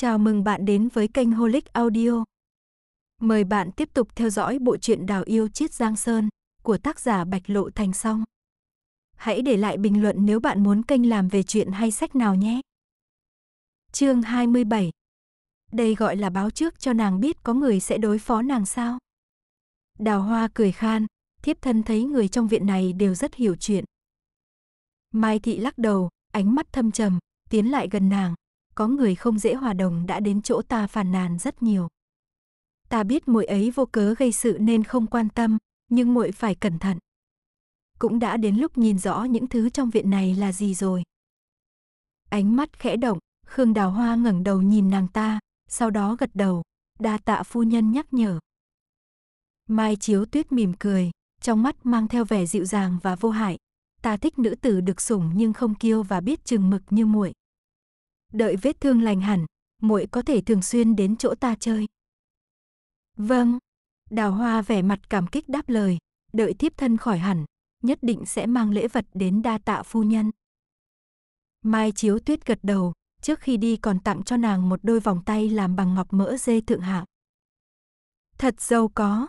Chào mừng bạn đến với kênh Holic Audio. Mời bạn tiếp tục theo dõi bộ truyện Đào yêu chiết Giang Sơn của tác giả Bạch Lộ Thành Song. Hãy để lại bình luận nếu bạn muốn kênh làm về chuyện hay sách nào nhé. Chương 27. Đây gọi là báo trước cho nàng biết có người sẽ đối phó nàng sao? Đào Hoa cười khan, thiếp thân thấy người trong viện này đều rất hiểu chuyện. Mai thị lắc đầu, ánh mắt thâm trầm, tiến lại gần nàng, có người không dễ hòa đồng đã đến chỗ ta phàn nàn rất nhiều. Ta biết muội ấy vô cớ gây sự nên không quan tâm, nhưng muội phải cẩn thận. Cũng đã đến lúc nhìn rõ những thứ trong viện này là gì rồi. Ánh mắt khẽ động, Khương Đào Hoa ngẩng đầu nhìn nàng ta, sau đó gật đầu, đa tạ phu nhân nhắc nhở. Mai Chiếu Tuyết mỉm cười, trong mắt mang theo vẻ dịu dàng và vô hại. Ta thích nữ tử được sủng nhưng không kiêu và biết chừng mực như muội đợi vết thương lành hẳn, muội có thể thường xuyên đến chỗ ta chơi. Vâng, đào hoa vẻ mặt cảm kích đáp lời, đợi thiếp thân khỏi hẳn, nhất định sẽ mang lễ vật đến đa tạ phu nhân. Mai chiếu tuyết gật đầu, trước khi đi còn tặng cho nàng một đôi vòng tay làm bằng ngọc mỡ dê thượng hạng. Thật giàu có,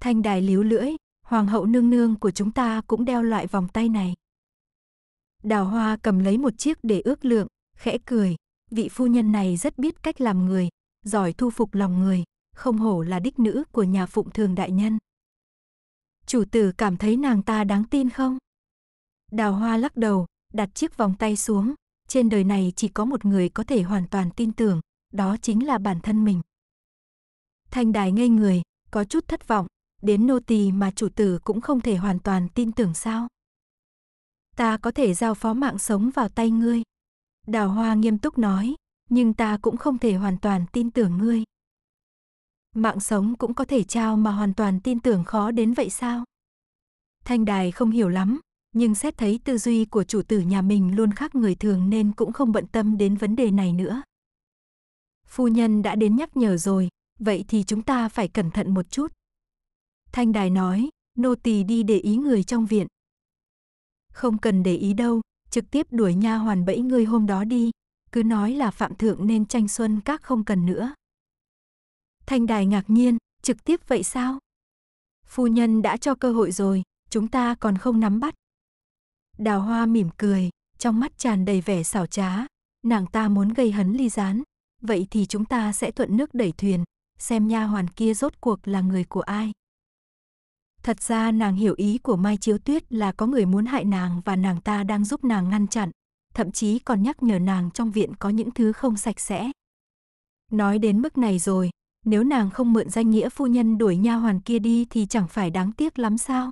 thanh đài líu lưỡi, hoàng hậu nương nương của chúng ta cũng đeo loại vòng tay này. Đào hoa cầm lấy một chiếc để ước lượng, khẽ cười, vị phu nhân này rất biết cách làm người, giỏi thu phục lòng người, không hổ là đích nữ của nhà phụng thường đại nhân. Chủ tử cảm thấy nàng ta đáng tin không? Đào hoa lắc đầu, đặt chiếc vòng tay xuống, trên đời này chỉ có một người có thể hoàn toàn tin tưởng, đó chính là bản thân mình. Thanh đài ngây người, có chút thất vọng, đến nô tỳ mà chủ tử cũng không thể hoàn toàn tin tưởng sao? Ta có thể giao phó mạng sống vào tay ngươi. Đào Hoa nghiêm túc nói, nhưng ta cũng không thể hoàn toàn tin tưởng ngươi. Mạng sống cũng có thể trao mà hoàn toàn tin tưởng khó đến vậy sao? Thanh Đài không hiểu lắm, nhưng xét thấy tư duy của chủ tử nhà mình luôn khác người thường nên cũng không bận tâm đến vấn đề này nữa. Phu nhân đã đến nhắc nhở rồi, vậy thì chúng ta phải cẩn thận một chút. Thanh Đài nói, nô tỳ đi để ý người trong viện. Không cần để ý đâu, trực tiếp đuổi nha hoàn bẫy ngươi hôm đó đi, cứ nói là Phạm Thượng nên tranh xuân các không cần nữa. Thanh Đài ngạc nhiên, trực tiếp vậy sao? Phu nhân đã cho cơ hội rồi, chúng ta còn không nắm bắt. Đào Hoa mỉm cười, trong mắt tràn đầy vẻ xảo trá, nàng ta muốn gây hấn ly gián, vậy thì chúng ta sẽ thuận nước đẩy thuyền, xem nha hoàn kia rốt cuộc là người của ai. Thật ra nàng hiểu ý của Mai Chiếu Tuyết là có người muốn hại nàng và nàng ta đang giúp nàng ngăn chặn, thậm chí còn nhắc nhở nàng trong viện có những thứ không sạch sẽ. Nói đến mức này rồi, nếu nàng không mượn danh nghĩa phu nhân đuổi nha hoàn kia đi thì chẳng phải đáng tiếc lắm sao?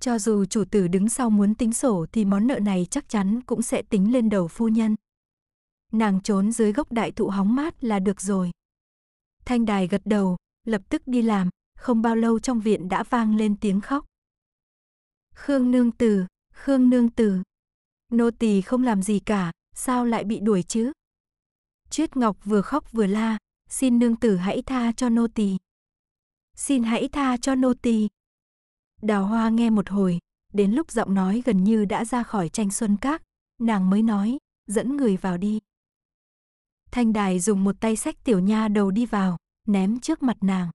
Cho dù chủ tử đứng sau muốn tính sổ thì món nợ này chắc chắn cũng sẽ tính lên đầu phu nhân. Nàng trốn dưới gốc đại thụ hóng mát là được rồi. Thanh đài gật đầu, lập tức đi làm, không bao lâu trong viện đã vang lên tiếng khóc. Khương nương tử, Khương nương tử. Nô tỳ không làm gì cả, sao lại bị đuổi chứ? Chuyết Ngọc vừa khóc vừa la, xin nương tử hãy tha cho nô tỳ. Xin hãy tha cho nô tỳ. Đào Hoa nghe một hồi, đến lúc giọng nói gần như đã ra khỏi tranh xuân các, nàng mới nói, dẫn người vào đi. Thanh Đài dùng một tay sách tiểu nha đầu đi vào, ném trước mặt nàng.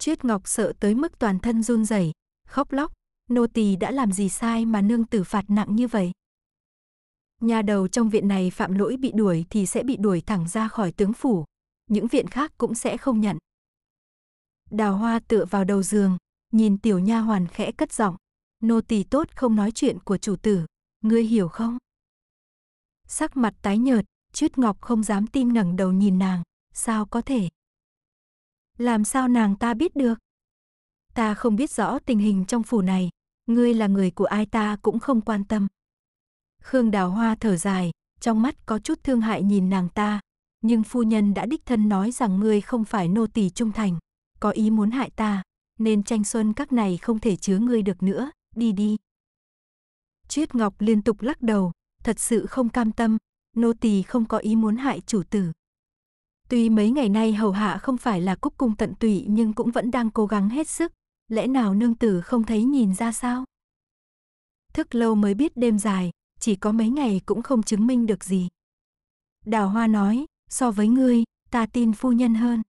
Chuyết Ngọc sợ tới mức toàn thân run rẩy, khóc lóc, nô tỳ đã làm gì sai mà nương tử phạt nặng như vậy? Nhà đầu trong viện này phạm lỗi bị đuổi thì sẽ bị đuổi thẳng ra khỏi tướng phủ, những viện khác cũng sẽ không nhận. Đào Hoa tựa vào đầu giường, nhìn tiểu nha hoàn khẽ cất giọng, "Nô tỳ tốt không nói chuyện của chủ tử, ngươi hiểu không?" Sắc mặt tái nhợt, Chuyết Ngọc không dám tin ngẩng đầu nhìn nàng, sao có thể? Làm sao nàng ta biết được? Ta không biết rõ tình hình trong phủ này, ngươi là người của ai ta cũng không quan tâm. Khương Đào Hoa thở dài, trong mắt có chút thương hại nhìn nàng ta, nhưng phu nhân đã đích thân nói rằng ngươi không phải nô tỳ trung thành, có ý muốn hại ta, nên tranh xuân các này không thể chứa ngươi được nữa, đi đi. Triết Ngọc liên tục lắc đầu, thật sự không cam tâm, nô tỳ không có ý muốn hại chủ tử. Tuy mấy ngày nay hầu hạ không phải là cúc cung tận tụy nhưng cũng vẫn đang cố gắng hết sức, lẽ nào nương tử không thấy nhìn ra sao? Thức lâu mới biết đêm dài, chỉ có mấy ngày cũng không chứng minh được gì. Đào Hoa nói, so với ngươi, ta tin phu nhân hơn.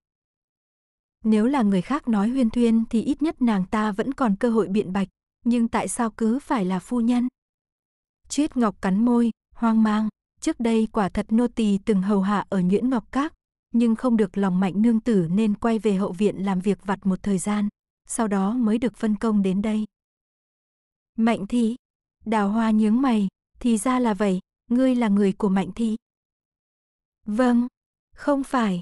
Nếu là người khác nói huyên thuyên thì ít nhất nàng ta vẫn còn cơ hội biện bạch, nhưng tại sao cứ phải là phu nhân? Chuyết Ngọc cắn môi, hoang mang, trước đây quả thật nô tỳ từng hầu hạ ở nguyễn Ngọc Các, nhưng không được lòng mạnh nương tử nên quay về hậu viện làm việc vặt một thời gian, sau đó mới được phân công đến đây. Mạnh thi đào hoa nhướng mày, thì ra là vậy, ngươi là người của mạnh thi Vâng, không phải,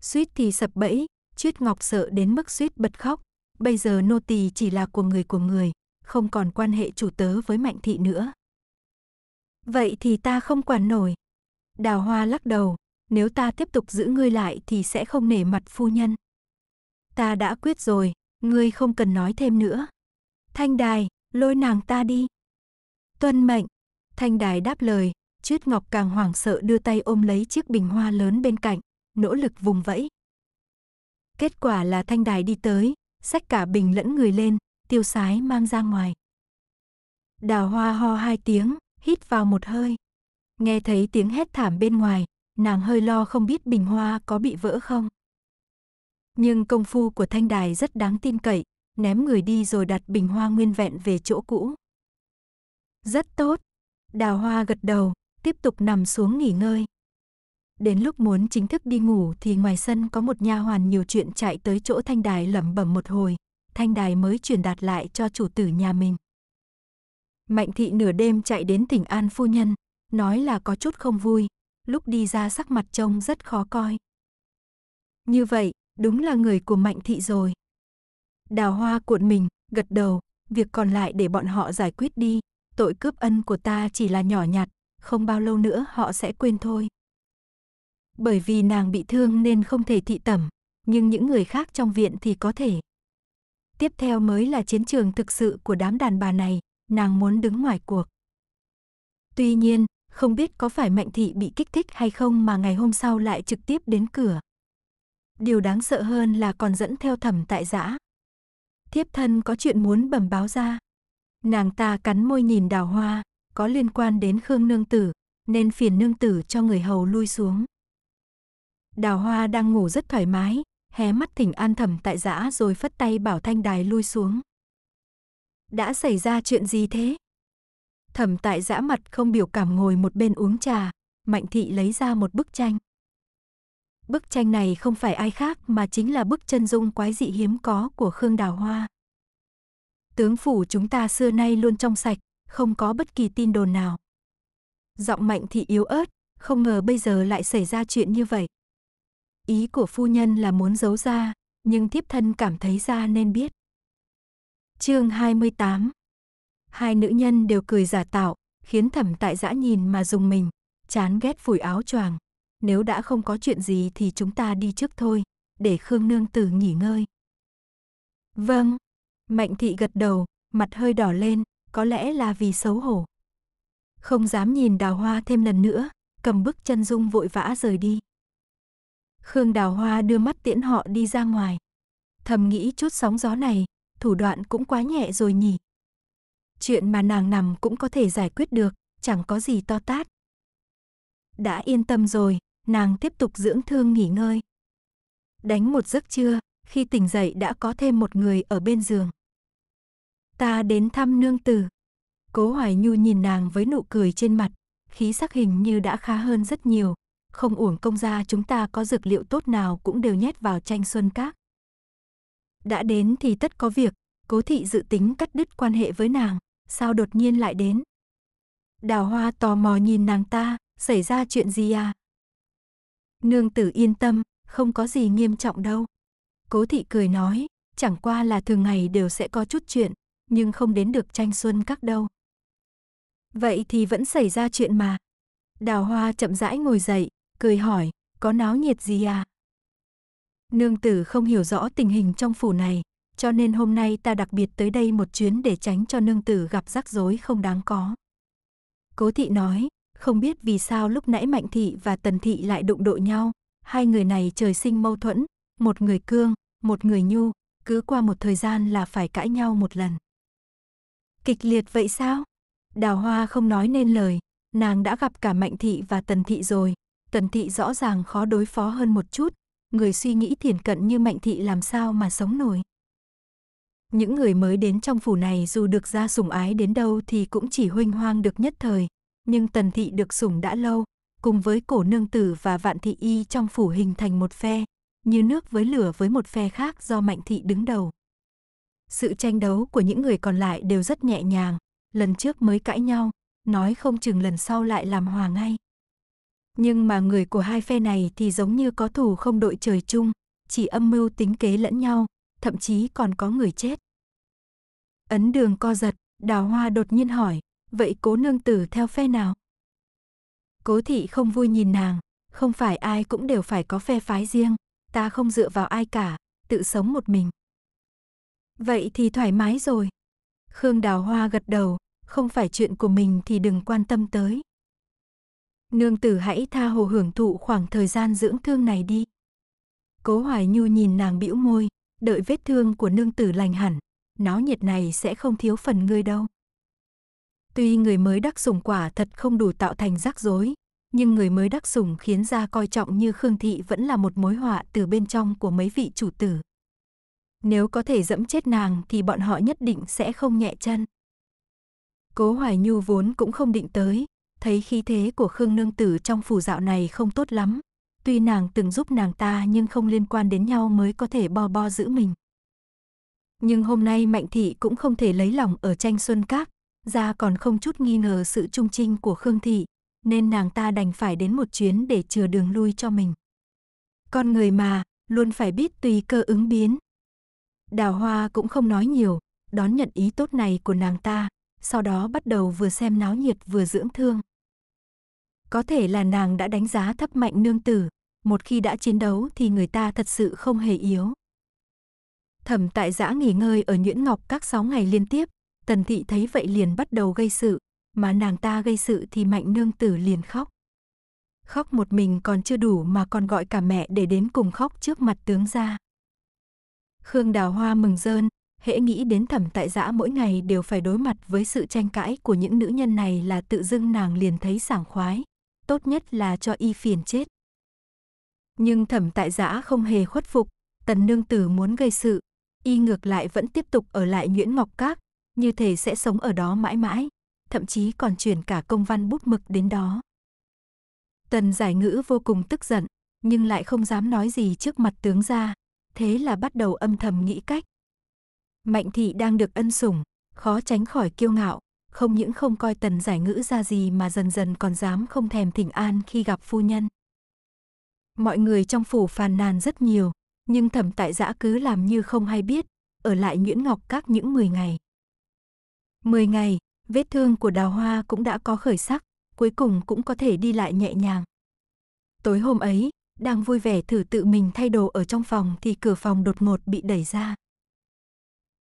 suýt thì sập bẫy, Chuyết Ngọc sợ đến mức suýt bật khóc, bây giờ nô tỳ chỉ là của người của người, không còn quan hệ chủ tớ với Mạnh thị nữa. Vậy thì ta không quản nổi. Đào Hoa lắc đầu, nếu ta tiếp tục giữ ngươi lại thì sẽ không nể mặt phu nhân. Ta đã quyết rồi, ngươi không cần nói thêm nữa. Thanh đài, lôi nàng ta đi. Tuân mệnh, thanh đài đáp lời, Chuyết Ngọc càng hoảng sợ đưa tay ôm lấy chiếc bình hoa lớn bên cạnh, nỗ lực vùng vẫy. Kết quả là thanh đài đi tới, xách cả bình lẫn người lên, tiêu sái mang ra ngoài. Đào hoa ho hai tiếng, hít vào một hơi. Nghe thấy tiếng hét thảm bên ngoài, nàng hơi lo không biết bình hoa có bị vỡ không. Nhưng công phu của thanh đài rất đáng tin cậy, ném người đi rồi đặt bình hoa nguyên vẹn về chỗ cũ. Rất tốt. Đào hoa gật đầu, tiếp tục nằm xuống nghỉ ngơi. Đến lúc muốn chính thức đi ngủ thì ngoài sân có một nha hoàn nhiều chuyện chạy tới chỗ thanh đài lẩm bẩm một hồi, thanh đài mới truyền đạt lại cho chủ tử nhà mình. Mạnh thị nửa đêm chạy đến tỉnh An phu nhân, nói là có chút không vui, lúc đi ra sắc mặt trông rất khó coi. Như vậy, đúng là người của Mạnh Thị rồi. Đào hoa cuộn mình, gật đầu, việc còn lại để bọn họ giải quyết đi, tội cướp ân của ta chỉ là nhỏ nhặt, không bao lâu nữa họ sẽ quên thôi. Bởi vì nàng bị thương nên không thể thị tẩm, nhưng những người khác trong viện thì có thể. Tiếp theo mới là chiến trường thực sự của đám đàn bà này, nàng muốn đứng ngoài cuộc. Tuy nhiên, không biết có phải Mạnh Thị bị kích thích hay không mà ngày hôm sau lại trực tiếp đến cửa. Điều đáng sợ hơn là còn dẫn theo thẩm tại giã. Thiếp thân có chuyện muốn bẩm báo ra. Nàng ta cắn môi nhìn đào hoa, có liên quan đến Khương Nương Tử, nên phiền Nương Tử cho người hầu lui xuống. Đào hoa đang ngủ rất thoải mái, hé mắt thỉnh an thẩm tại giã rồi phất tay bảo thanh đài lui xuống. Đã xảy ra chuyện gì thế? Thẩm tại giã mặt không biểu cảm ngồi một bên uống trà, Mạnh Thị lấy ra một bức tranh. Bức tranh này không phải ai khác mà chính là bức chân dung quái dị hiếm có của Khương Đào Hoa. Tướng phủ chúng ta xưa nay luôn trong sạch, không có bất kỳ tin đồn nào. Giọng Mạnh Thị yếu ớt, không ngờ bây giờ lại xảy ra chuyện như vậy. Ý của phu nhân là muốn giấu ra, nhưng thiếp thân cảm thấy ra nên biết. Chương 28 Hai nữ nhân đều cười giả tạo, khiến thẩm tại dã nhìn mà dùng mình, chán ghét phủi áo choàng. Nếu đã không có chuyện gì thì chúng ta đi trước thôi, để Khương Nương Tử nghỉ ngơi. Vâng, Mạnh Thị gật đầu, mặt hơi đỏ lên, có lẽ là vì xấu hổ. Không dám nhìn đào hoa thêm lần nữa, cầm bức chân dung vội vã rời đi. Khương đào hoa đưa mắt tiễn họ đi ra ngoài. Thầm nghĩ chút sóng gió này, thủ đoạn cũng quá nhẹ rồi nhỉ chuyện mà nàng nằm cũng có thể giải quyết được, chẳng có gì to tát. Đã yên tâm rồi, nàng tiếp tục dưỡng thương nghỉ ngơi. Đánh một giấc trưa, khi tỉnh dậy đã có thêm một người ở bên giường. Ta đến thăm nương tử. Cố Hoài Nhu nhìn nàng với nụ cười trên mặt, khí sắc hình như đã khá hơn rất nhiều. Không uổng công gia chúng ta có dược liệu tốt nào cũng đều nhét vào tranh xuân các. Đã đến thì tất có việc, cố thị dự tính cắt đứt quan hệ với nàng sao đột nhiên lại đến? Đào hoa tò mò nhìn nàng ta, xảy ra chuyện gì à? Nương tử yên tâm, không có gì nghiêm trọng đâu. Cố thị cười nói, chẳng qua là thường ngày đều sẽ có chút chuyện, nhưng không đến được tranh xuân các đâu. Vậy thì vẫn xảy ra chuyện mà. Đào hoa chậm rãi ngồi dậy, cười hỏi, có náo nhiệt gì à? Nương tử không hiểu rõ tình hình trong phủ này, cho nên hôm nay ta đặc biệt tới đây một chuyến để tránh cho nương tử gặp rắc rối không đáng có. Cố thị nói, không biết vì sao lúc nãy Mạnh thị và Tần thị lại đụng độ nhau, hai người này trời sinh mâu thuẫn, một người cương, một người nhu, cứ qua một thời gian là phải cãi nhau một lần. Kịch liệt vậy sao? Đào Hoa không nói nên lời, nàng đã gặp cả Mạnh thị và Tần thị rồi, Tần thị rõ ràng khó đối phó hơn một chút, người suy nghĩ thiển cận như Mạnh thị làm sao mà sống nổi. Những người mới đến trong phủ này dù được ra sủng ái đến đâu thì cũng chỉ huynh hoang được nhất thời, nhưng tần thị được sủng đã lâu, cùng với cổ nương tử và vạn thị y trong phủ hình thành một phe, như nước với lửa với một phe khác do mạnh thị đứng đầu. Sự tranh đấu của những người còn lại đều rất nhẹ nhàng, lần trước mới cãi nhau, nói không chừng lần sau lại làm hòa ngay. Nhưng mà người của hai phe này thì giống như có thù không đội trời chung, chỉ âm mưu tính kế lẫn nhau, thậm chí còn có người chết. Ấn đường co giật, đào hoa đột nhiên hỏi, vậy cố nương tử theo phe nào? Cố thị không vui nhìn nàng, không phải ai cũng đều phải có phe phái riêng, ta không dựa vào ai cả, tự sống một mình. Vậy thì thoải mái rồi. Khương Đào Hoa gật đầu, không phải chuyện của mình thì đừng quan tâm tới. Nương tử hãy tha hồ hưởng thụ khoảng thời gian dưỡng thương này đi. Cố Hoài Nhu nhìn nàng bĩu môi, đợi vết thương của nương tử lành hẳn, náo nhiệt này sẽ không thiếu phần ngươi đâu. Tuy người mới đắc sủng quả thật không đủ tạo thành rắc rối, nhưng người mới đắc sủng khiến ra coi trọng như Khương Thị vẫn là một mối họa từ bên trong của mấy vị chủ tử. Nếu có thể dẫm chết nàng thì bọn họ nhất định sẽ không nhẹ chân. Cố Hoài Nhu vốn cũng không định tới, thấy khí thế của Khương Nương Tử trong phủ dạo này không tốt lắm, Tuy nàng từng giúp nàng ta nhưng không liên quan đến nhau mới có thể bo bo giữ mình. Nhưng hôm nay Mạnh Thị cũng không thể lấy lòng ở tranh Xuân Các, ra còn không chút nghi ngờ sự trung trinh của Khương Thị, nên nàng ta đành phải đến một chuyến để chừa đường lui cho mình. Con người mà, luôn phải biết tùy cơ ứng biến. Đào Hoa cũng không nói nhiều, đón nhận ý tốt này của nàng ta, sau đó bắt đầu vừa xem náo nhiệt vừa dưỡng thương. Có thể là nàng đã đánh giá thấp mạnh nương tử, một khi đã chiến đấu thì người ta thật sự không hề yếu. Thẩm tại giã nghỉ ngơi ở Nhuyễn Ngọc các sáu ngày liên tiếp, tần thị thấy vậy liền bắt đầu gây sự, mà nàng ta gây sự thì mạnh nương tử liền khóc. Khóc một mình còn chưa đủ mà còn gọi cả mẹ để đến cùng khóc trước mặt tướng gia. Khương Đào Hoa mừng rơn, hễ nghĩ đến thẩm tại giã mỗi ngày đều phải đối mặt với sự tranh cãi của những nữ nhân này là tự dưng nàng liền thấy sảng khoái tốt nhất là cho y phiền chết. Nhưng thẩm tại giã không hề khuất phục, tần nương tử muốn gây sự, y ngược lại vẫn tiếp tục ở lại Nguyễn ngọc các, như thể sẽ sống ở đó mãi mãi, thậm chí còn chuyển cả công văn bút mực đến đó. Tần giải ngữ vô cùng tức giận, nhưng lại không dám nói gì trước mặt tướng gia, thế là bắt đầu âm thầm nghĩ cách. Mạnh thị đang được ân sủng, khó tránh khỏi kiêu ngạo, không những không coi tần giải ngữ ra gì mà dần dần còn dám không thèm thỉnh an khi gặp phu nhân. Mọi người trong phủ phàn nàn rất nhiều, nhưng thẩm tại giã cứ làm như không hay biết, ở lại Nguyễn Ngọc Các những 10 ngày. 10 ngày, vết thương của đào hoa cũng đã có khởi sắc, cuối cùng cũng có thể đi lại nhẹ nhàng. Tối hôm ấy, đang vui vẻ thử tự mình thay đồ ở trong phòng thì cửa phòng đột ngột bị đẩy ra.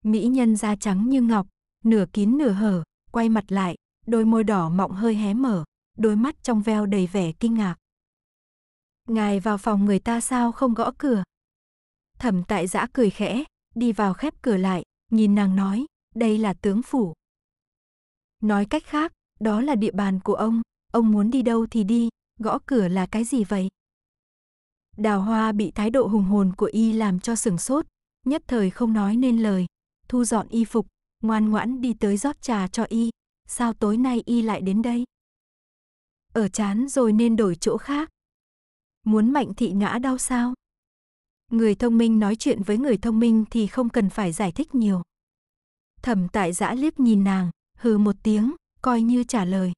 Mỹ nhân da trắng như ngọc, nửa kín nửa hở, quay mặt lại, đôi môi đỏ mọng hơi hé mở, đôi mắt trong veo đầy vẻ kinh ngạc. Ngài vào phòng người ta sao không gõ cửa? Thẩm tại giã cười khẽ, đi vào khép cửa lại, nhìn nàng nói, đây là tướng phủ. Nói cách khác, đó là địa bàn của ông, ông muốn đi đâu thì đi, gõ cửa là cái gì vậy? Đào hoa bị thái độ hùng hồn của y làm cho sửng sốt, nhất thời không nói nên lời, thu dọn y phục, ngoan ngoãn đi tới rót trà cho y, sao tối nay y lại đến đây? Ở chán rồi nên đổi chỗ khác. Muốn mạnh thị ngã đau sao? Người thông minh nói chuyện với người thông minh thì không cần phải giải thích nhiều. Thẩm tại giã liếc nhìn nàng, hừ một tiếng, coi như trả lời.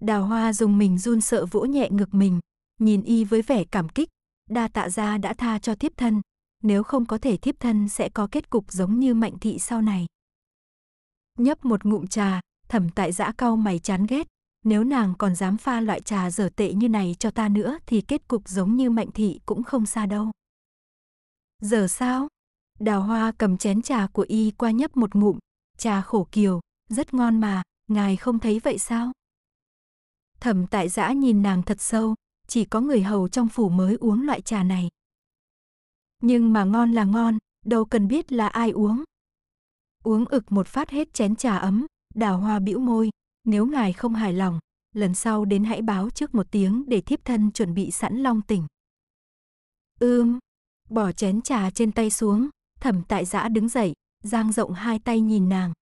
Đào hoa dùng mình run sợ vỗ nhẹ ngực mình, nhìn y với vẻ cảm kích, đa tạ gia đã tha cho thiếp thân, nếu không có thể thiếp thân sẽ có kết cục giống như mạnh thị sau này. Nhấp một ngụm trà, thẩm tại giã cau mày chán ghét, nếu nàng còn dám pha loại trà dở tệ như này cho ta nữa thì kết cục giống như mạnh thị cũng không xa đâu. Giờ sao? Đào hoa cầm chén trà của y qua nhấp một ngụm, trà khổ kiều, rất ngon mà, ngài không thấy vậy sao? Thẩm tại giã nhìn nàng thật sâu, chỉ có người hầu trong phủ mới uống loại trà này. Nhưng mà ngon là ngon, đâu cần biết là ai uống. Uống ực một phát hết chén trà ấm, đào hoa bĩu môi, nếu ngài không hài lòng, lần sau đến hãy báo trước một tiếng để thiếp thân chuẩn bị sẵn long tỉnh. Ưm, bỏ chén trà trên tay xuống, thẩm tại giã đứng dậy, giang rộng hai tay nhìn nàng.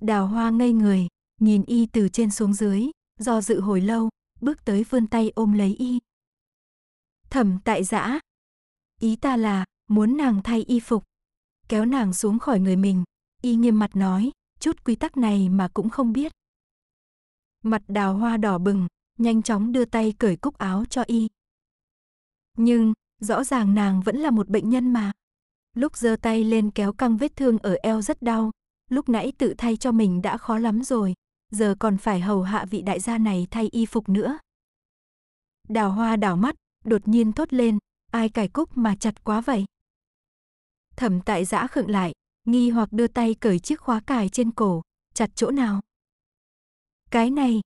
Đào hoa ngây người, nhìn y từ trên xuống dưới, do dự hồi lâu, bước tới vươn tay ôm lấy y. Thẩm tại giã, Ý ta là, muốn nàng thay y phục. Kéo nàng xuống khỏi người mình, y nghiêm mặt nói, chút quy tắc này mà cũng không biết. Mặt đào hoa đỏ bừng, nhanh chóng đưa tay cởi cúc áo cho y. Nhưng, rõ ràng nàng vẫn là một bệnh nhân mà. Lúc giơ tay lên kéo căng vết thương ở eo rất đau, lúc nãy tự thay cho mình đã khó lắm rồi, giờ còn phải hầu hạ vị đại gia này thay y phục nữa. Đào hoa đảo mắt, đột nhiên thốt lên, ai cài cúc mà chặt quá vậy? Thẩm tại giã khựng lại, nghi hoặc đưa tay cởi chiếc khóa cài trên cổ, chặt chỗ nào? Cái này,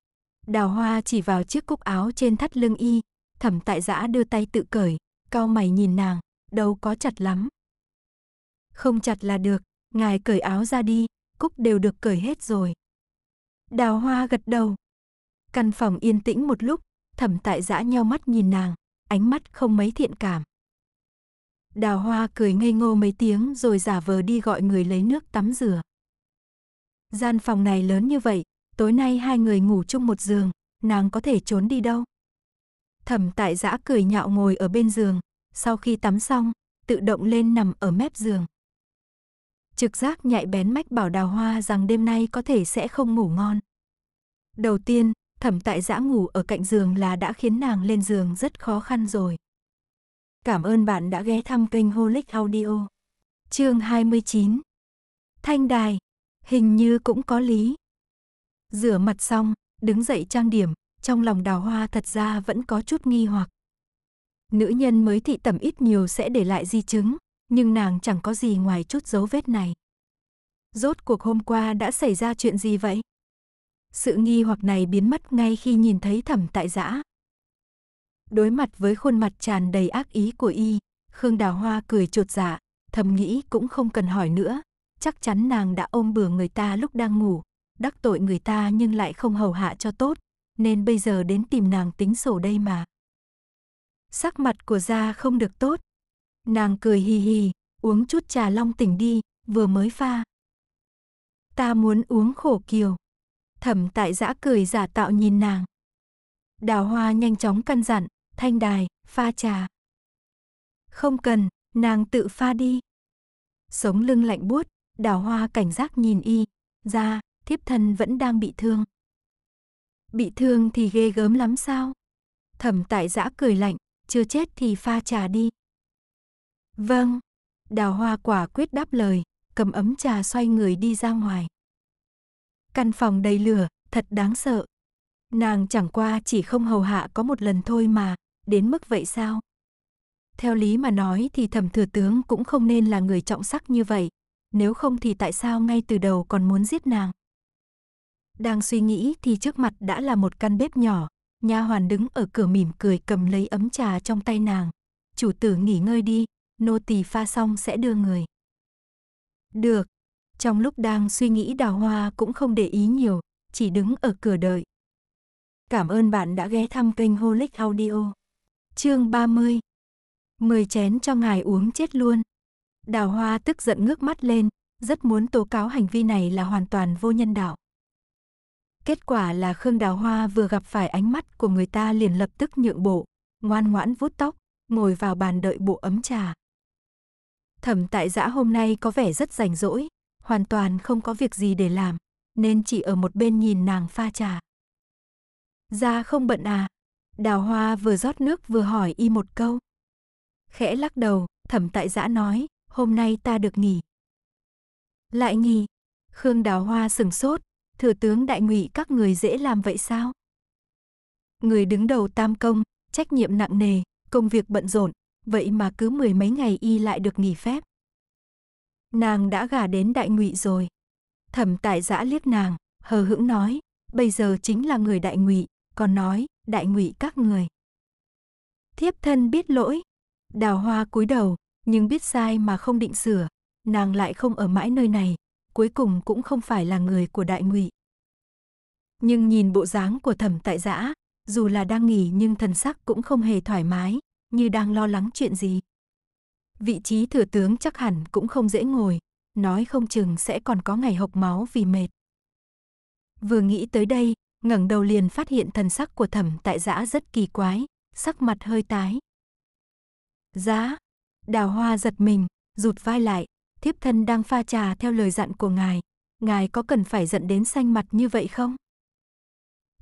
đào hoa chỉ vào chiếc cúc áo trên thắt lưng y, thẩm tại giã đưa tay tự cởi, cau mày nhìn nàng, đâu có chặt lắm. Không chặt là được, ngài cởi áo ra đi, cúc đều được cởi hết rồi. Đào hoa gật đầu. Căn phòng yên tĩnh một lúc, thẩm tại giã nheo mắt nhìn nàng, ánh mắt không mấy thiện cảm. Đào hoa cười ngây ngô mấy tiếng rồi giả vờ đi gọi người lấy nước tắm rửa. Gian phòng này lớn như vậy, tối nay hai người ngủ chung một giường, nàng có thể trốn đi đâu. Thẩm tại giã cười nhạo ngồi ở bên giường, sau khi tắm xong, tự động lên nằm ở mép giường. Trực giác nhạy bén mách bảo đào hoa rằng đêm nay có thể sẽ không ngủ ngon. Đầu tiên, Thẩm tại giã ngủ ở cạnh giường là đã khiến nàng lên giường rất khó khăn rồi. Cảm ơn bạn đã ghé thăm kênh Holic Audio. Chương 29 Thanh đài, hình như cũng có lý. Rửa mặt xong, đứng dậy trang điểm, trong lòng đào hoa thật ra vẫn có chút nghi hoặc. Nữ nhân mới thị tầm ít nhiều sẽ để lại di chứng, nhưng nàng chẳng có gì ngoài chút dấu vết này. Rốt cuộc hôm qua đã xảy ra chuyện gì vậy? sự nghi hoặc này biến mất ngay khi nhìn thấy thẩm tại giã. Đối mặt với khuôn mặt tràn đầy ác ý của y, Khương Đào Hoa cười trột dạ, thầm nghĩ cũng không cần hỏi nữa, chắc chắn nàng đã ôm bừa người ta lúc đang ngủ, đắc tội người ta nhưng lại không hầu hạ cho tốt, nên bây giờ đến tìm nàng tính sổ đây mà. Sắc mặt của gia không được tốt. Nàng cười hì hì, uống chút trà long tỉnh đi, vừa mới pha. Ta muốn uống khổ kiều thẩm tại giã cười giả tạo nhìn nàng. Đào hoa nhanh chóng căn dặn, thanh đài, pha trà. Không cần, nàng tự pha đi. Sống lưng lạnh buốt, đào hoa cảnh giác nhìn y, ra, thiếp thân vẫn đang bị thương. Bị thương thì ghê gớm lắm sao? Thẩm tại giã cười lạnh, chưa chết thì pha trà đi. Vâng, đào hoa quả quyết đáp lời, cầm ấm trà xoay người đi ra ngoài. Căn phòng đầy lửa, thật đáng sợ. Nàng chẳng qua chỉ không hầu hạ có một lần thôi mà, đến mức vậy sao? Theo lý mà nói thì thẩm thừa tướng cũng không nên là người trọng sắc như vậy, nếu không thì tại sao ngay từ đầu còn muốn giết nàng? Đang suy nghĩ thì trước mặt đã là một căn bếp nhỏ, nha hoàn đứng ở cửa mỉm cười cầm lấy ấm trà trong tay nàng. Chủ tử nghỉ ngơi đi, nô tỳ pha xong sẽ đưa người. Được, trong lúc đang suy nghĩ đào hoa cũng không để ý nhiều, chỉ đứng ở cửa đợi. Cảm ơn bạn đã ghé thăm kênh Holic Audio. Chương 30 Mười chén cho ngài uống chết luôn. Đào hoa tức giận ngước mắt lên, rất muốn tố cáo hành vi này là hoàn toàn vô nhân đạo. Kết quả là Khương Đào Hoa vừa gặp phải ánh mắt của người ta liền lập tức nhượng bộ, ngoan ngoãn vuốt tóc, ngồi vào bàn đợi bộ ấm trà. Thẩm tại giã hôm nay có vẻ rất rảnh rỗi, hoàn toàn không có việc gì để làm, nên chỉ ở một bên nhìn nàng pha trà. Ra không bận à? Đào hoa vừa rót nước vừa hỏi y một câu. Khẽ lắc đầu, thẩm tại giã nói, hôm nay ta được nghỉ. Lại nghỉ, Khương Đào Hoa sừng sốt, thừa tướng đại ngụy các người dễ làm vậy sao? Người đứng đầu tam công, trách nhiệm nặng nề, công việc bận rộn, vậy mà cứ mười mấy ngày y lại được nghỉ phép nàng đã gả đến đại ngụy rồi. Thẩm tại giã liếc nàng, hờ hững nói, bây giờ chính là người đại ngụy, còn nói, đại ngụy các người. Thiếp thân biết lỗi, đào hoa cúi đầu, nhưng biết sai mà không định sửa, nàng lại không ở mãi nơi này, cuối cùng cũng không phải là người của đại ngụy. Nhưng nhìn bộ dáng của thẩm tại giã, dù là đang nghỉ nhưng thần sắc cũng không hề thoải mái, như đang lo lắng chuyện gì vị trí thừa tướng chắc hẳn cũng không dễ ngồi, nói không chừng sẽ còn có ngày hộc máu vì mệt. Vừa nghĩ tới đây, ngẩng đầu liền phát hiện thần sắc của thẩm tại giã rất kỳ quái, sắc mặt hơi tái. Giá, đào hoa giật mình, rụt vai lại, thiếp thân đang pha trà theo lời dặn của ngài, ngài có cần phải giận đến xanh mặt như vậy không?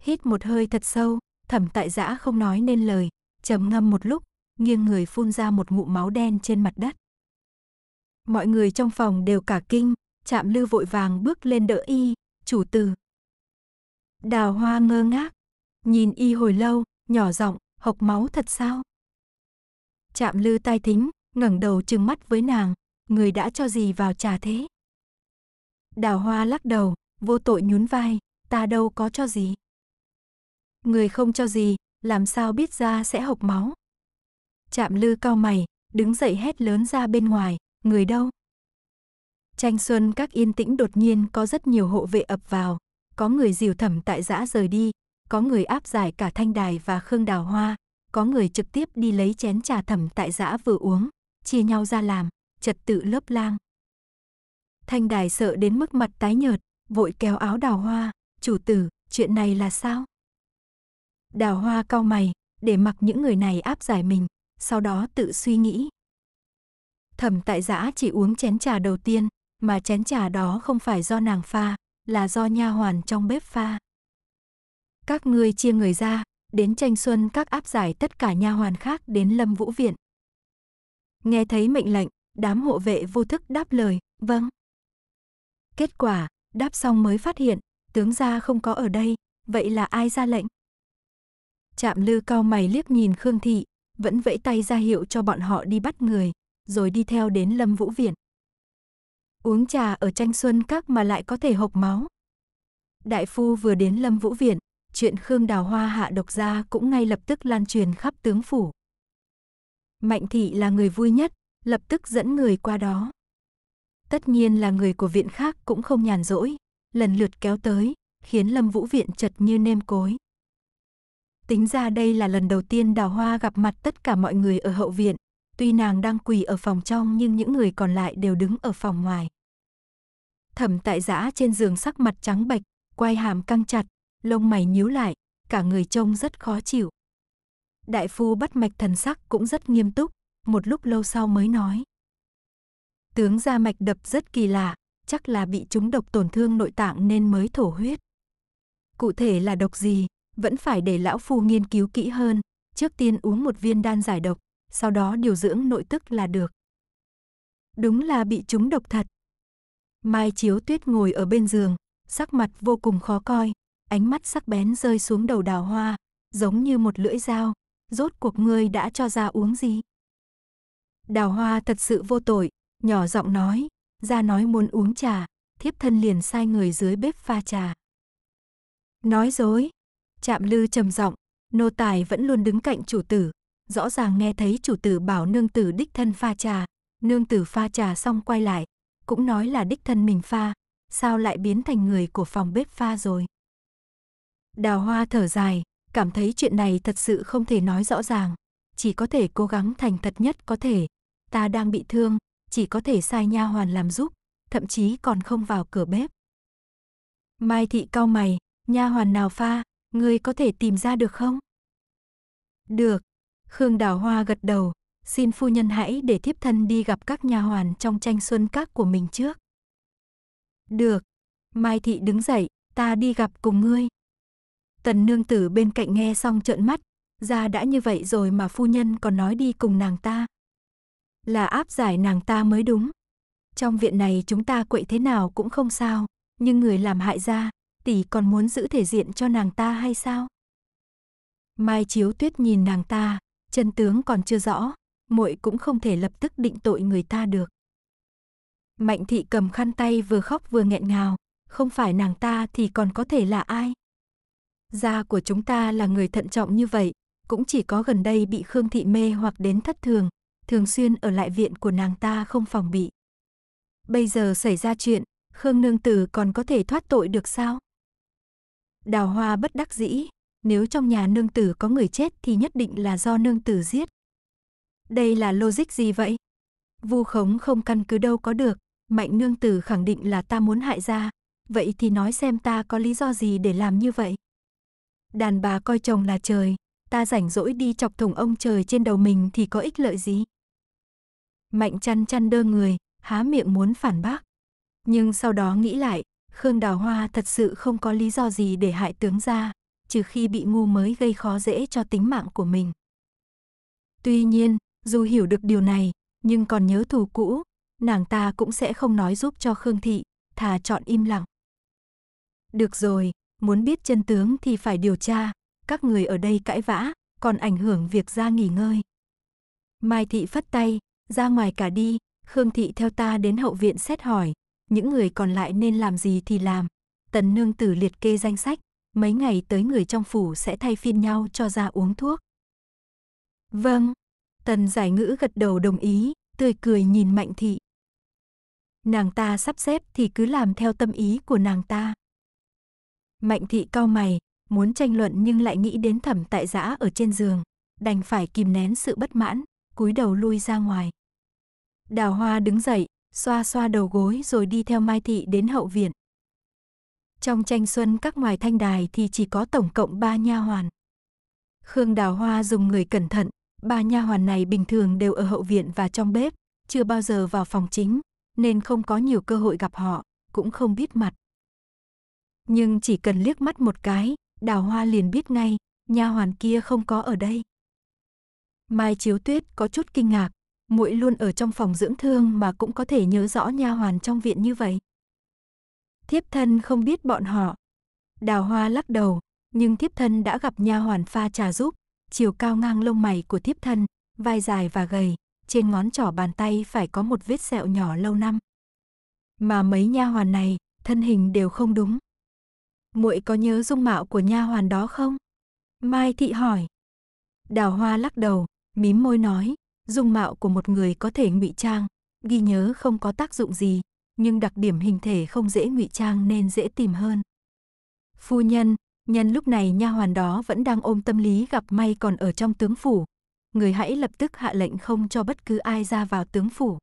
Hít một hơi thật sâu, thẩm tại giã không nói nên lời, trầm ngâm một lúc, nghiêng người phun ra một ngụm máu đen trên mặt đất. Mọi người trong phòng đều cả kinh, chạm lư vội vàng bước lên đỡ y, chủ tử. Đào hoa ngơ ngác, nhìn y hồi lâu, nhỏ giọng, hộc máu thật sao? Chạm lư tai thính, ngẩng đầu trừng mắt với nàng, người đã cho gì vào trà thế? Đào hoa lắc đầu, vô tội nhún vai, ta đâu có cho gì. Người không cho gì, làm sao biết ra sẽ hộc máu? Chạm lư cao mày, đứng dậy hét lớn ra bên ngoài, người đâu? Tranh xuân các yên tĩnh đột nhiên có rất nhiều hộ vệ ập vào, có người dìu thẩm tại giã rời đi, có người áp giải cả thanh đài và khương đào hoa, có người trực tiếp đi lấy chén trà thẩm tại giã vừa uống, chia nhau ra làm, trật tự lớp lang. Thanh đài sợ đến mức mặt tái nhợt, vội kéo áo đào hoa, chủ tử, chuyện này là sao? Đào hoa cau mày, để mặc những người này áp giải mình, sau đó tự suy nghĩ. Thẩm tại giã chỉ uống chén trà đầu tiên, mà chén trà đó không phải do nàng pha, là do nha hoàn trong bếp pha. Các ngươi chia người ra, đến tranh xuân các áp giải tất cả nha hoàn khác đến Lâm Vũ viện. Nghe thấy mệnh lệnh, đám hộ vệ vô thức đáp lời, "Vâng." Kết quả, đáp xong mới phát hiện, tướng gia không có ở đây, vậy là ai ra lệnh? Trạm Lư cao mày liếc nhìn Khương thị, vẫn vẫy tay ra hiệu cho bọn họ đi bắt người, rồi đi theo đến Lâm Vũ Viện. Uống trà ở tranh xuân các mà lại có thể hộc máu. Đại phu vừa đến Lâm Vũ Viện, chuyện Khương Đào Hoa hạ độc ra cũng ngay lập tức lan truyền khắp tướng phủ. Mạnh thị là người vui nhất, lập tức dẫn người qua đó. Tất nhiên là người của viện khác cũng không nhàn rỗi, lần lượt kéo tới, khiến Lâm Vũ Viện chật như nêm cối. Tính ra đây là lần đầu tiên Đào Hoa gặp mặt tất cả mọi người ở hậu viện, tuy nàng đang quỳ ở phòng trong nhưng những người còn lại đều đứng ở phòng ngoài. Thẩm tại giã trên giường sắc mặt trắng bệch, quai hàm căng chặt, lông mày nhíu lại, cả người trông rất khó chịu. Đại phu bắt mạch thần sắc cũng rất nghiêm túc, một lúc lâu sau mới nói. Tướng ra mạch đập rất kỳ lạ, chắc là bị chúng độc tổn thương nội tạng nên mới thổ huyết. Cụ thể là độc gì, vẫn phải để lão phu nghiên cứu kỹ hơn, trước tiên uống một viên đan giải độc, sau đó điều dưỡng nội tức là được. Đúng là bị trúng độc thật. Mai Chiếu Tuyết ngồi ở bên giường, sắc mặt vô cùng khó coi, ánh mắt sắc bén rơi xuống đầu đào hoa, giống như một lưỡi dao, rốt cuộc ngươi đã cho ra uống gì? Đào hoa thật sự vô tội, nhỏ giọng nói, ra nói muốn uống trà, thiếp thân liền sai người dưới bếp pha trà. Nói dối, Trạm lư trầm giọng, nô tài vẫn luôn đứng cạnh chủ tử, rõ ràng nghe thấy chủ tử bảo nương tử đích thân pha trà, nương tử pha trà xong quay lại, cũng nói là đích thân mình pha, sao lại biến thành người của phòng bếp pha rồi. Đào hoa thở dài, cảm thấy chuyện này thật sự không thể nói rõ ràng, chỉ có thể cố gắng thành thật nhất có thể. Ta đang bị thương, chỉ có thể sai nha hoàn làm giúp, thậm chí còn không vào cửa bếp. Mai thị cau mày, nha hoàn nào pha, ngươi có thể tìm ra được không? Được. Khương Đào Hoa gật đầu, xin phu nhân hãy để thiếp thân đi gặp các nhà hoàn trong tranh xuân các của mình trước. Được. Mai Thị đứng dậy, ta đi gặp cùng ngươi. Tần nương tử bên cạnh nghe xong trợn mắt, ra đã như vậy rồi mà phu nhân còn nói đi cùng nàng ta. Là áp giải nàng ta mới đúng. Trong viện này chúng ta quậy thế nào cũng không sao, nhưng người làm hại ra, tỷ còn muốn giữ thể diện cho nàng ta hay sao? Mai Chiếu Tuyết nhìn nàng ta, chân tướng còn chưa rõ, muội cũng không thể lập tức định tội người ta được. Mạnh thị cầm khăn tay vừa khóc vừa nghẹn ngào, không phải nàng ta thì còn có thể là ai? Gia của chúng ta là người thận trọng như vậy, cũng chỉ có gần đây bị Khương thị mê hoặc đến thất thường, thường xuyên ở lại viện của nàng ta không phòng bị. Bây giờ xảy ra chuyện, Khương nương tử còn có thể thoát tội được sao? Đào hoa bất đắc dĩ, nếu trong nhà nương tử có người chết thì nhất định là do nương tử giết. Đây là logic gì vậy? Vu khống không căn cứ đâu có được, mạnh nương tử khẳng định là ta muốn hại ra, vậy thì nói xem ta có lý do gì để làm như vậy. Đàn bà coi chồng là trời, ta rảnh rỗi đi chọc thùng ông trời trên đầu mình thì có ích lợi gì? Mạnh chăn chăn đơ người, há miệng muốn phản bác. Nhưng sau đó nghĩ lại, Khương Đào Hoa thật sự không có lý do gì để hại tướng gia, trừ khi bị ngu mới gây khó dễ cho tính mạng của mình. Tuy nhiên, dù hiểu được điều này, nhưng còn nhớ thù cũ, nàng ta cũng sẽ không nói giúp cho Khương Thị, thà chọn im lặng. Được rồi, muốn biết chân tướng thì phải điều tra, các người ở đây cãi vã, còn ảnh hưởng việc ra nghỉ ngơi. Mai Thị phất tay, ra ngoài cả đi, Khương Thị theo ta đến hậu viện xét hỏi, những người còn lại nên làm gì thì làm. Tần nương tử liệt kê danh sách, mấy ngày tới người trong phủ sẽ thay phiên nhau cho ra uống thuốc. Vâng, tần giải ngữ gật đầu đồng ý, tươi cười nhìn mạnh thị. Nàng ta sắp xếp thì cứ làm theo tâm ý của nàng ta. Mạnh thị cau mày, muốn tranh luận nhưng lại nghĩ đến thẩm tại giã ở trên giường, đành phải kìm nén sự bất mãn, cúi đầu lui ra ngoài. Đào hoa đứng dậy, xoa xoa đầu gối rồi đi theo Mai Thị đến hậu viện. Trong tranh xuân các ngoài thanh đài thì chỉ có tổng cộng ba nha hoàn. Khương Đào Hoa dùng người cẩn thận, ba nha hoàn này bình thường đều ở hậu viện và trong bếp, chưa bao giờ vào phòng chính, nên không có nhiều cơ hội gặp họ, cũng không biết mặt. Nhưng chỉ cần liếc mắt một cái, Đào Hoa liền biết ngay, nha hoàn kia không có ở đây. Mai Chiếu Tuyết có chút kinh ngạc, muội luôn ở trong phòng dưỡng thương mà cũng có thể nhớ rõ nha hoàn trong viện như vậy. Thiếp thân không biết bọn họ. Đào Hoa lắc đầu, nhưng thiếp thân đã gặp nha hoàn pha trà giúp, chiều cao ngang lông mày của thiếp thân, vai dài và gầy, trên ngón trỏ bàn tay phải có một vết sẹo nhỏ lâu năm. Mà mấy nha hoàn này, thân hình đều không đúng. Muội có nhớ dung mạo của nha hoàn đó không? Mai thị hỏi. Đào Hoa lắc đầu, mím môi nói, dung mạo của một người có thể ngụy trang, ghi nhớ không có tác dụng gì, nhưng đặc điểm hình thể không dễ ngụy trang nên dễ tìm hơn. Phu nhân, nhân lúc này nha hoàn đó vẫn đang ôm tâm lý gặp may còn ở trong tướng phủ, người hãy lập tức hạ lệnh không cho bất cứ ai ra vào tướng phủ.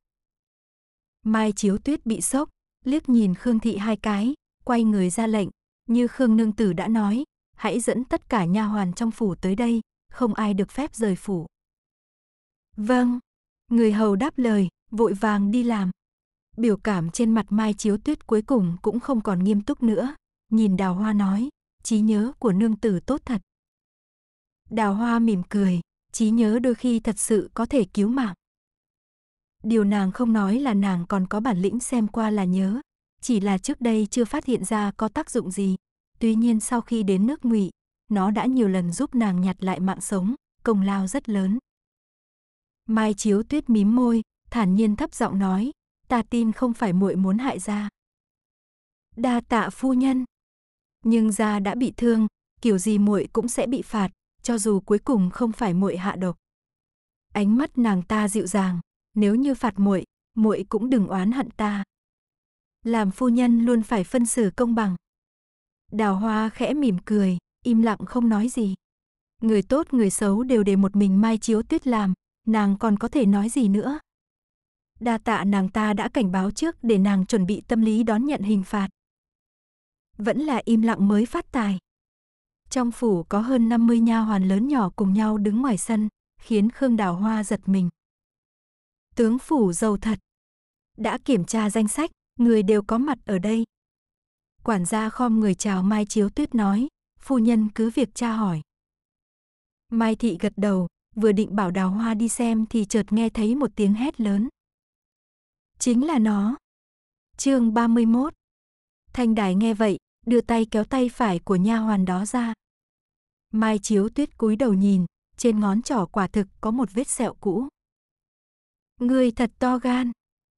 Mai Chiếu Tuyết bị sốc, liếc nhìn Khương thị hai cái, quay người ra lệnh, như Khương nương tử đã nói, hãy dẫn tất cả nha hoàn trong phủ tới đây, không ai được phép rời phủ. Vâng. Người hầu đáp lời, vội vàng đi làm. Biểu cảm trên mặt Mai Chiếu Tuyết cuối cùng cũng không còn nghiêm túc nữa. Nhìn đào hoa nói, trí nhớ của nương tử tốt thật. Đào hoa mỉm cười, trí nhớ đôi khi thật sự có thể cứu mạng. Điều nàng không nói là nàng còn có bản lĩnh xem qua là nhớ, chỉ là trước đây chưa phát hiện ra có tác dụng gì. Tuy nhiên sau khi đến nước ngụy, nó đã nhiều lần giúp nàng nhặt lại mạng sống, công lao rất lớn. Mai Chiếu Tuyết mím môi, thản nhiên thấp giọng nói, ta tin không phải muội muốn hại gia. Đa tạ phu nhân. Nhưng gia đã bị thương, kiểu gì muội cũng sẽ bị phạt, cho dù cuối cùng không phải muội hạ độc. Ánh mắt nàng ta dịu dàng, nếu như phạt muội, muội cũng đừng oán hận ta. Làm phu nhân luôn phải phân xử công bằng. Đào Hoa khẽ mỉm cười, im lặng không nói gì. Người tốt người xấu đều để một mình Mai Chiếu Tuyết làm, nàng còn có thể nói gì nữa. Đa tạ nàng ta đã cảnh báo trước để nàng chuẩn bị tâm lý đón nhận hình phạt. Vẫn là im lặng mới phát tài. Trong phủ có hơn 50 nha hoàn lớn nhỏ cùng nhau đứng ngoài sân, khiến Khương Đào Hoa giật mình. Tướng phủ giàu thật. Đã kiểm tra danh sách, người đều có mặt ở đây. Quản gia khom người chào Mai Chiếu Tuyết nói, phu nhân cứ việc tra hỏi. Mai Thị gật đầu, vừa định bảo đào hoa đi xem thì chợt nghe thấy một tiếng hét lớn. Chính là nó. Chương 31. Thanh Đài nghe vậy, đưa tay kéo tay phải của nha hoàn đó ra. Mai Chiếu Tuyết cúi đầu nhìn, trên ngón trỏ quả thực có một vết sẹo cũ. người thật to gan.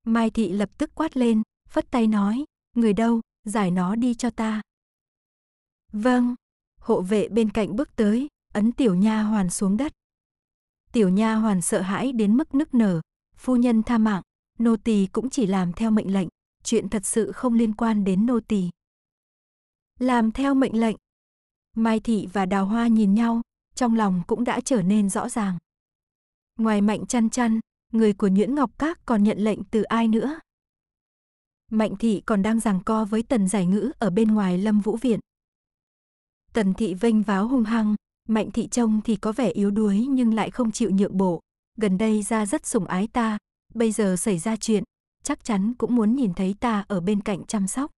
Mai thị lập tức quát lên, phất tay nói, người đâu, giải nó đi cho ta. Vâng, hộ vệ bên cạnh bước tới, ấn tiểu nha hoàn xuống đất. Tiểu nha hoàn sợ hãi đến mức nức nở, phu nhân tha mạng, nô tỳ cũng chỉ làm theo mệnh lệnh, chuyện thật sự không liên quan đến nô tỳ. Làm theo mệnh lệnh. Mai thị và Đào Hoa nhìn nhau, trong lòng cũng đã trở nên rõ ràng. Ngoài Mạnh Chăn Chăn, người của nguyễn Ngọc Các còn nhận lệnh từ ai nữa? Mạnh thị còn đang giằng co với Tần Giải Ngữ ở bên ngoài Lâm Vũ viện. Tần thị vênh váo hung hăng, Mạnh thị trông thì có vẻ yếu đuối nhưng lại không chịu nhượng bộ. Gần đây ra rất sủng ái ta, bây giờ xảy ra chuyện, chắc chắn cũng muốn nhìn thấy ta ở bên cạnh chăm sóc.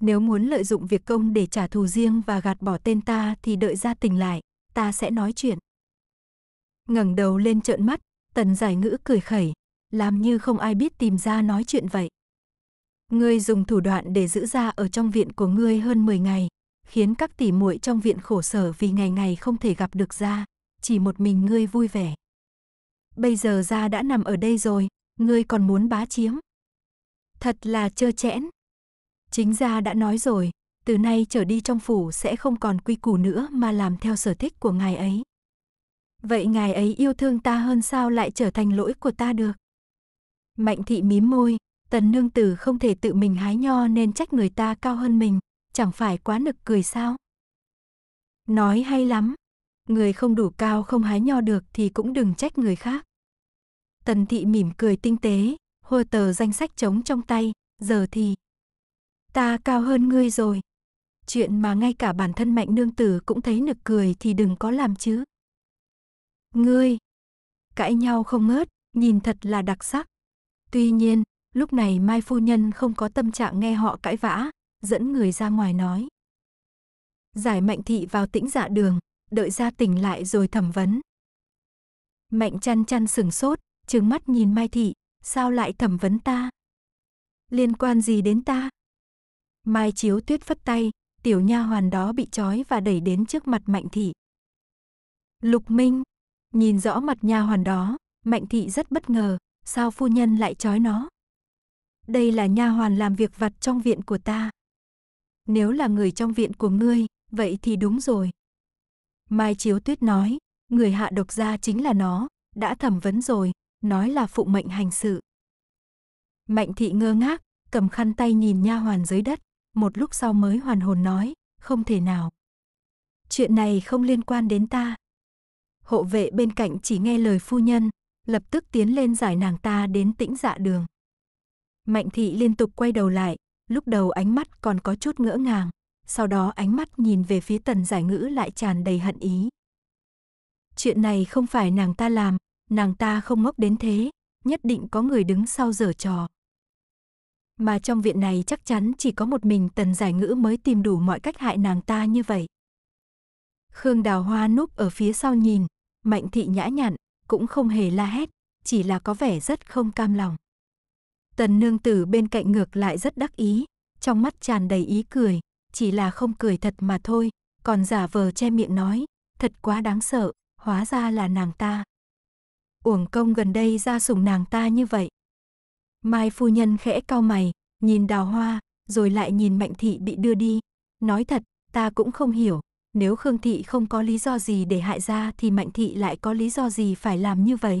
Nếu muốn lợi dụng việc công để trả thù riêng và gạt bỏ tên ta thì đợi ra tình lại, ta sẽ nói chuyện. ngẩng đầu lên trợn mắt, tần giải ngữ cười khẩy, làm như không ai biết tìm ra nói chuyện vậy. Ngươi dùng thủ đoạn để giữ ra ở trong viện của ngươi hơn 10 ngày, khiến các tỷ muội trong viện khổ sở vì ngày ngày không thể gặp được gia chỉ một mình ngươi vui vẻ. Bây giờ gia đã nằm ở đây rồi, ngươi còn muốn bá chiếm. Thật là trơ trẽn Chính gia đã nói rồi, từ nay trở đi trong phủ sẽ không còn quy củ nữa mà làm theo sở thích của ngài ấy. Vậy ngài ấy yêu thương ta hơn sao lại trở thành lỗi của ta được? Mạnh thị mím môi, tần nương tử không thể tự mình hái nho nên trách người ta cao hơn mình chẳng phải quá nực cười sao? Nói hay lắm, người không đủ cao không hái nho được thì cũng đừng trách người khác. Tần thị mỉm cười tinh tế, hôi tờ danh sách trống trong tay, giờ thì ta cao hơn ngươi rồi. Chuyện mà ngay cả bản thân mạnh nương tử cũng thấy nực cười thì đừng có làm chứ. Ngươi, cãi nhau không ngớt, nhìn thật là đặc sắc. Tuy nhiên, lúc này Mai Phu Nhân không có tâm trạng nghe họ cãi vã, dẫn người ra ngoài nói. Giải Mạnh Thị vào tĩnh dạ đường, đợi ra tỉnh lại rồi thẩm vấn. Mạnh chăn chăn sừng sốt, trừng mắt nhìn Mai Thị, sao lại thẩm vấn ta? Liên quan gì đến ta? Mai Chiếu Tuyết phất tay, tiểu nha hoàn đó bị trói và đẩy đến trước mặt Mạnh Thị. Lục Minh, nhìn rõ mặt nha hoàn đó, Mạnh Thị rất bất ngờ, sao phu nhân lại trói nó? Đây là nha hoàn làm việc vặt trong viện của ta nếu là người trong viện của ngươi, vậy thì đúng rồi. Mai Chiếu Tuyết nói, người hạ độc ra chính là nó, đã thẩm vấn rồi, nói là phụ mệnh hành sự. Mạnh thị ngơ ngác, cầm khăn tay nhìn nha hoàn dưới đất, một lúc sau mới hoàn hồn nói, không thể nào. Chuyện này không liên quan đến ta. Hộ vệ bên cạnh chỉ nghe lời phu nhân, lập tức tiến lên giải nàng ta đến tĩnh dạ đường. Mạnh thị liên tục quay đầu lại, lúc đầu ánh mắt còn có chút ngỡ ngàng, sau đó ánh mắt nhìn về phía tần giải ngữ lại tràn đầy hận ý. Chuyện này không phải nàng ta làm, nàng ta không ngốc đến thế, nhất định có người đứng sau dở trò. Mà trong viện này chắc chắn chỉ có một mình tần giải ngữ mới tìm đủ mọi cách hại nàng ta như vậy. Khương Đào Hoa núp ở phía sau nhìn, Mạnh Thị nhã nhặn, cũng không hề la hét, chỉ là có vẻ rất không cam lòng. Tần nương tử bên cạnh ngược lại rất đắc ý, trong mắt tràn đầy ý cười, chỉ là không cười thật mà thôi, còn giả vờ che miệng nói, thật quá đáng sợ, hóa ra là nàng ta. Uổng công gần đây ra sủng nàng ta như vậy. Mai phu nhân khẽ cau mày, nhìn đào hoa, rồi lại nhìn mạnh thị bị đưa đi. Nói thật, ta cũng không hiểu, nếu Khương Thị không có lý do gì để hại ra thì Mạnh Thị lại có lý do gì phải làm như vậy?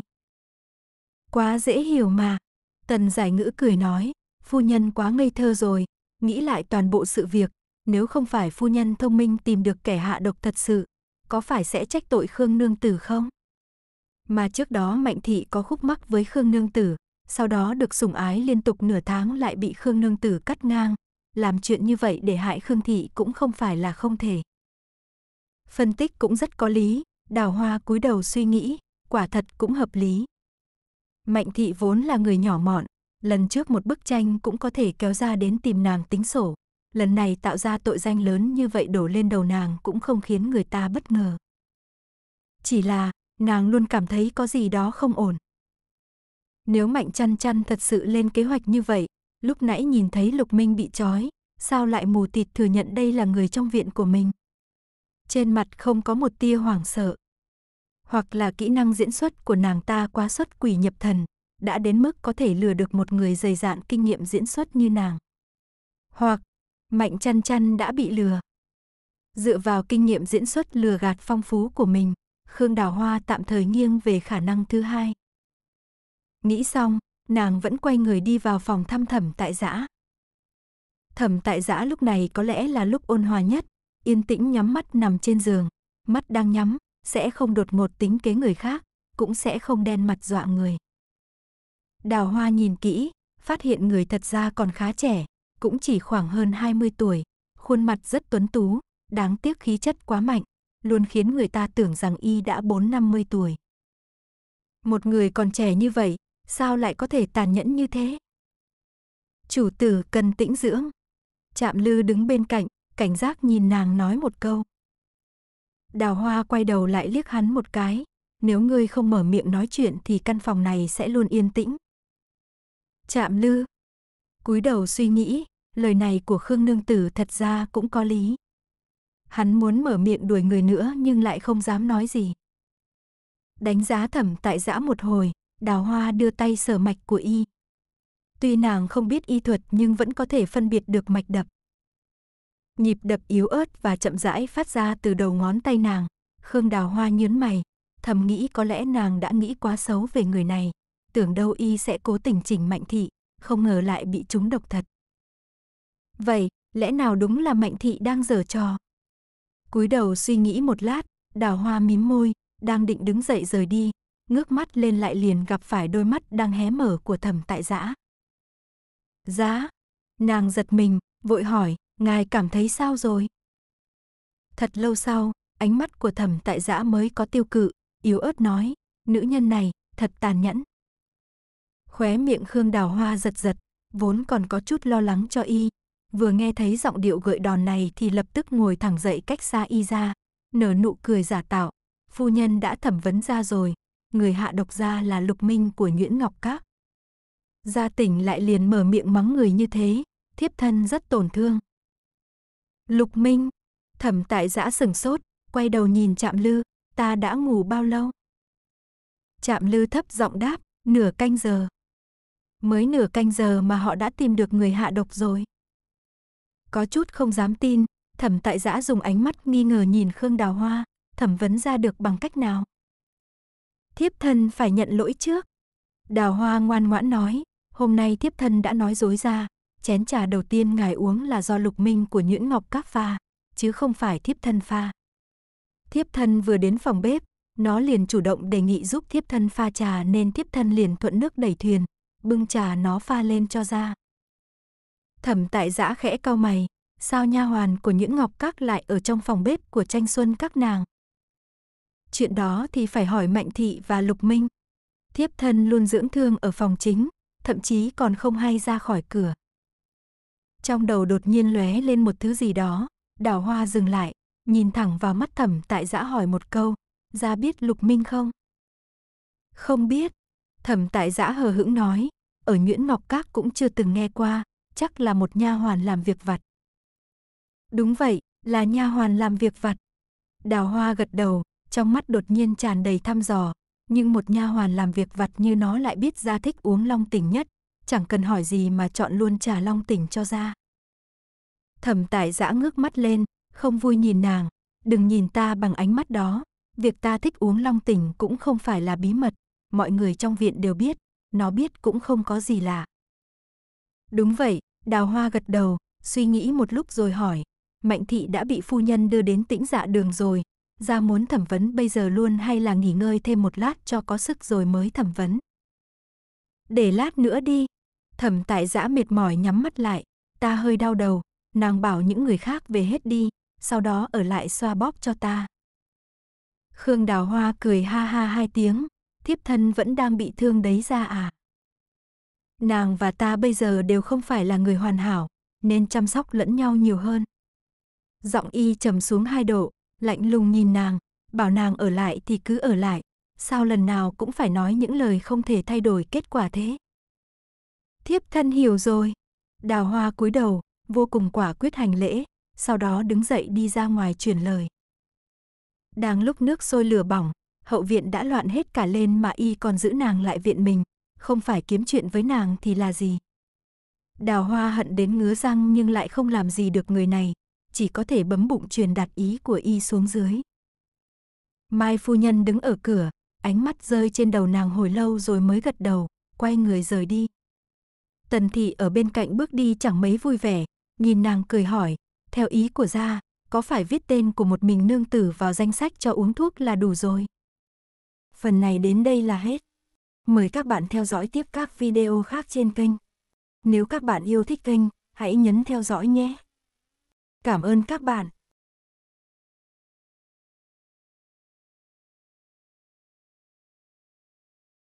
Quá dễ hiểu mà, Tần giải ngữ cười nói, phu nhân quá ngây thơ rồi, nghĩ lại toàn bộ sự việc, nếu không phải phu nhân thông minh tìm được kẻ hạ độc thật sự, có phải sẽ trách tội Khương Nương Tử không? Mà trước đó Mạnh Thị có khúc mắc với Khương Nương Tử, sau đó được sủng ái liên tục nửa tháng lại bị Khương Nương Tử cắt ngang, làm chuyện như vậy để hại Khương Thị cũng không phải là không thể. Phân tích cũng rất có lý, đào hoa cúi đầu suy nghĩ, quả thật cũng hợp lý. Mạnh thị vốn là người nhỏ mọn, lần trước một bức tranh cũng có thể kéo ra đến tìm nàng tính sổ. Lần này tạo ra tội danh lớn như vậy đổ lên đầu nàng cũng không khiến người ta bất ngờ. Chỉ là, nàng luôn cảm thấy có gì đó không ổn. Nếu Mạnh chăn chăn thật sự lên kế hoạch như vậy, lúc nãy nhìn thấy Lục Minh bị trói, sao lại mù tịt thừa nhận đây là người trong viện của mình. Trên mặt không có một tia hoảng sợ hoặc là kỹ năng diễn xuất của nàng ta quá xuất quỷ nhập thần, đã đến mức có thể lừa được một người dày dạn kinh nghiệm diễn xuất như nàng. Hoặc, Mạnh chăn chăn đã bị lừa. Dựa vào kinh nghiệm diễn xuất lừa gạt phong phú của mình, Khương Đào Hoa tạm thời nghiêng về khả năng thứ hai. Nghĩ xong, nàng vẫn quay người đi vào phòng thăm thẩm tại giã. Thẩm tại giã lúc này có lẽ là lúc ôn hòa nhất, yên tĩnh nhắm mắt nằm trên giường, mắt đang nhắm, sẽ không đột ngột tính kế người khác, cũng sẽ không đen mặt dọa người. Đào Hoa nhìn kỹ, phát hiện người thật ra còn khá trẻ, cũng chỉ khoảng hơn 20 tuổi, khuôn mặt rất tuấn tú, đáng tiếc khí chất quá mạnh, luôn khiến người ta tưởng rằng y đã 4-50 tuổi. Một người còn trẻ như vậy, sao lại có thể tàn nhẫn như thế? Chủ tử cần tĩnh dưỡng. Trạm lư đứng bên cạnh, cảnh giác nhìn nàng nói một câu. Đào Hoa quay đầu lại liếc hắn một cái, nếu ngươi không mở miệng nói chuyện thì căn phòng này sẽ luôn yên tĩnh. Chạm lư. Cúi đầu suy nghĩ, lời này của Khương Nương Tử thật ra cũng có lý. Hắn muốn mở miệng đuổi người nữa nhưng lại không dám nói gì. Đánh giá thẩm tại giã một hồi, đào hoa đưa tay sờ mạch của y. Tuy nàng không biết y thuật nhưng vẫn có thể phân biệt được mạch đập nhịp đập yếu ớt và chậm rãi phát ra từ đầu ngón tay nàng. Khương Đào Hoa nhớn mày, thầm nghĩ có lẽ nàng đã nghĩ quá xấu về người này, tưởng đâu y sẽ cố tình chỉnh Mạnh thị, không ngờ lại bị trúng độc thật. Vậy, lẽ nào đúng là Mạnh thị đang giở trò? Cúi đầu suy nghĩ một lát, Đào Hoa mím môi, đang định đứng dậy rời đi, ngước mắt lên lại liền gặp phải đôi mắt đang hé mở của Thẩm Tại Giã. Giá, nàng giật mình, vội hỏi, Ngài cảm thấy sao rồi? Thật lâu sau, ánh mắt của thẩm tại giã mới có tiêu cự, yếu ớt nói, nữ nhân này, thật tàn nhẫn. Khóe miệng Khương Đào Hoa giật giật, vốn còn có chút lo lắng cho y. Vừa nghe thấy giọng điệu gợi đòn này thì lập tức ngồi thẳng dậy cách xa y ra, nở nụ cười giả tạo. Phu nhân đã thẩm vấn ra rồi, người hạ độc ra là lục minh của Nguyễn Ngọc Các. Gia tỉnh lại liền mở miệng mắng người như thế, thiếp thân rất tổn thương. Lục Minh, thẩm tại giã sửng sốt, quay đầu nhìn chạm lư, ta đã ngủ bao lâu? Chạm lư thấp giọng đáp, nửa canh giờ. Mới nửa canh giờ mà họ đã tìm được người hạ độc rồi. Có chút không dám tin, thẩm tại giã dùng ánh mắt nghi ngờ nhìn Khương Đào Hoa, thẩm vấn ra được bằng cách nào? Thiếp thân phải nhận lỗi trước. Đào Hoa ngoan ngoãn nói, hôm nay thiếp thân đã nói dối ra, Chén trà đầu tiên ngài uống là do lục minh của Nhuyễn Ngọc Các pha, chứ không phải thiếp thân pha. Thiếp thân vừa đến phòng bếp, nó liền chủ động đề nghị giúp thiếp thân pha trà nên thiếp thân liền thuận nước đẩy thuyền, bưng trà nó pha lên cho ra. Thẩm tại giã khẽ cau mày, sao nha hoàn của Nhuyễn Ngọc Các lại ở trong phòng bếp của tranh xuân các nàng? Chuyện đó thì phải hỏi Mạnh Thị và Lục Minh. Thiếp thân luôn dưỡng thương ở phòng chính, thậm chí còn không hay ra khỏi cửa. Trong đầu đột nhiên lóe lên một thứ gì đó, đào hoa dừng lại, nhìn thẳng vào mắt thẩm tại giã hỏi một câu, ra biết lục minh không? Không biết, thẩm tại giã hờ hững nói, ở Nguyễn Ngọc Các cũng chưa từng nghe qua, chắc là một nha hoàn làm việc vặt. Đúng vậy, là nha hoàn làm việc vặt. Đào hoa gật đầu, trong mắt đột nhiên tràn đầy thăm dò, nhưng một nha hoàn làm việc vặt như nó lại biết ra thích uống long tỉnh nhất, chẳng cần hỏi gì mà chọn luôn trà long tỉnh cho ra. Thẩm tại giã ngước mắt lên, không vui nhìn nàng, đừng nhìn ta bằng ánh mắt đó, việc ta thích uống long tỉnh cũng không phải là bí mật, mọi người trong viện đều biết, nó biết cũng không có gì lạ. Đúng vậy, đào hoa gật đầu, suy nghĩ một lúc rồi hỏi, Mạnh thị đã bị phu nhân đưa đến tĩnh dạ đường rồi, ra muốn thẩm vấn bây giờ luôn hay là nghỉ ngơi thêm một lát cho có sức rồi mới thẩm vấn. Để lát nữa đi, Thẩm tại giã mệt mỏi nhắm mắt lại, ta hơi đau đầu, nàng bảo những người khác về hết đi, sau đó ở lại xoa bóp cho ta. Khương Đào Hoa cười ha ha hai tiếng, thiếp thân vẫn đang bị thương đấy ra à. Nàng và ta bây giờ đều không phải là người hoàn hảo, nên chăm sóc lẫn nhau nhiều hơn. Giọng y trầm xuống hai độ, lạnh lùng nhìn nàng, bảo nàng ở lại thì cứ ở lại, sao lần nào cũng phải nói những lời không thể thay đổi kết quả thế. Thiếp thân hiểu rồi. Đào hoa cúi đầu, vô cùng quả quyết hành lễ, sau đó đứng dậy đi ra ngoài truyền lời. Đang lúc nước sôi lửa bỏng, hậu viện đã loạn hết cả lên mà y còn giữ nàng lại viện mình, không phải kiếm chuyện với nàng thì là gì. Đào hoa hận đến ngứa răng nhưng lại không làm gì được người này, chỉ có thể bấm bụng truyền đạt ý của y xuống dưới. Mai phu nhân đứng ở cửa, ánh mắt rơi trên đầu nàng hồi lâu rồi mới gật đầu, quay người rời đi. Tần thị ở bên cạnh bước đi chẳng mấy vui vẻ, nhìn nàng cười hỏi, theo ý của gia, có phải viết tên của một mình nương tử vào danh sách cho uống thuốc là đủ rồi. Phần này đến đây là hết. Mời các bạn theo dõi tiếp các video khác trên kênh. Nếu các bạn yêu thích kênh, hãy nhấn theo dõi nhé. Cảm ơn các bạn.